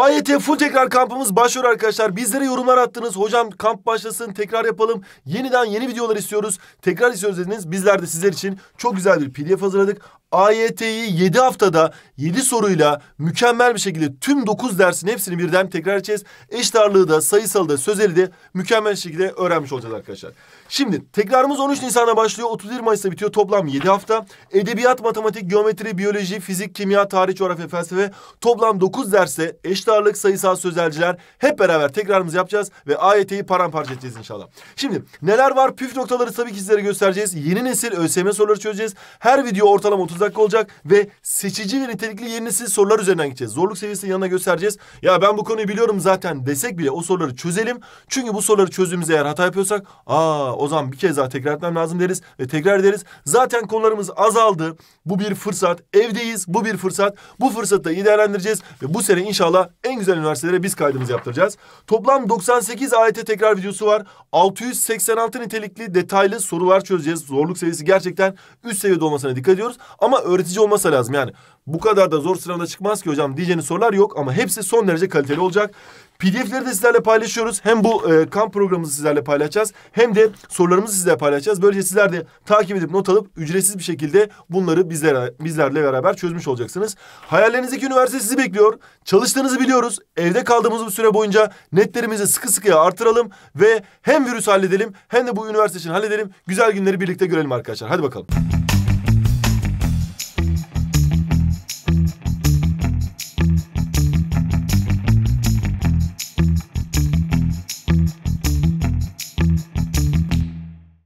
AYT full tekrar kampımız başlıyor arkadaşlar. Bizlere yorumlar attınız. Hocam kamp başlasın tekrar yapalım. Yeniden yeni videolar istiyoruz. Tekrar istiyoruz dediniz. Bizler de sizler için çok güzel bir pdf hazırladık. AYT'yi 7 haftada 7 soruyla mükemmel bir şekilde tüm 9 dersin hepsini birden tekrar edeceğiz. Eşit ağırlığı da sayısalı da sözeli de mükemmel şekilde öğrenmiş olacağız arkadaşlar. Şimdi tekrarımız 13 Nisan'a başlıyor. 31 Mayıs'ta bitiyor. Toplam 7 hafta. Edebiyat, matematik, geometri, biyoloji, fizik, kimya, tarih, coğrafya, felsefe toplam 9 derse eşit miktarlık sayısal sözelciler hep beraber tekrarımızı yapacağız ve AYT'yi paramparça edeceğiz inşallah. Şimdi neler var püf noktaları tabii ki sizlere göstereceğiz. Yeni nesil ÖSYM soruları çözeceğiz. Her video ortalama 30 dakika olacak ve seçici ve nitelikli yeni nesil sorular üzerinden gideceğiz. Zorluk seviyesini yanına göstereceğiz. Ya ben bu konuyu biliyorum zaten desek bile o soruları çözelim. Çünkü bu soruları çözdüğümüzde eğer hata yapıyorsak aa o zaman bir kez daha tekrar etmem lazım deriz ve tekrar deriz. Zaten konularımız azaldı. Bu bir fırsat. Evdeyiz. Bu bir fırsat. Bu fırsatı da değerlendireceğiz ve bu sene inşallah en güzel üniversitelere biz kaydımızı yaptıracağız. Toplam 98 AYT tekrar videosu var. 686 nitelikli detaylı sorular çözeceğiz. Zorluk seviyesi gerçekten üst seviyede olmasına dikkat ediyoruz. Ama öğretici olması lazım. Yani bu kadar da zor sınavda çıkmaz ki hocam diyeceğiniz sorular yok. Ama hepsi son derece kaliteli olacak. PDF'leri de sizlerle paylaşıyoruz. Hem bu e, kamp programımızı sizlerle paylaşacağız. Hem de sorularımızı sizlerle paylaşacağız. Böylece sizler de takip edip not alıp ücretsiz bir şekilde bunları bizlere, bizlerle beraber çözmüş olacaksınız. Hayallerinizdeki üniversite sizi bekliyor. Çalıştığınızı biliyoruz. Evde kaldığımız bu süre boyunca netlerimizi sıkı sıkıya artıralım ve hem virüs halledelim hem de bu üniversite için halledelim. Güzel günleri birlikte görelim arkadaşlar. Hadi bakalım.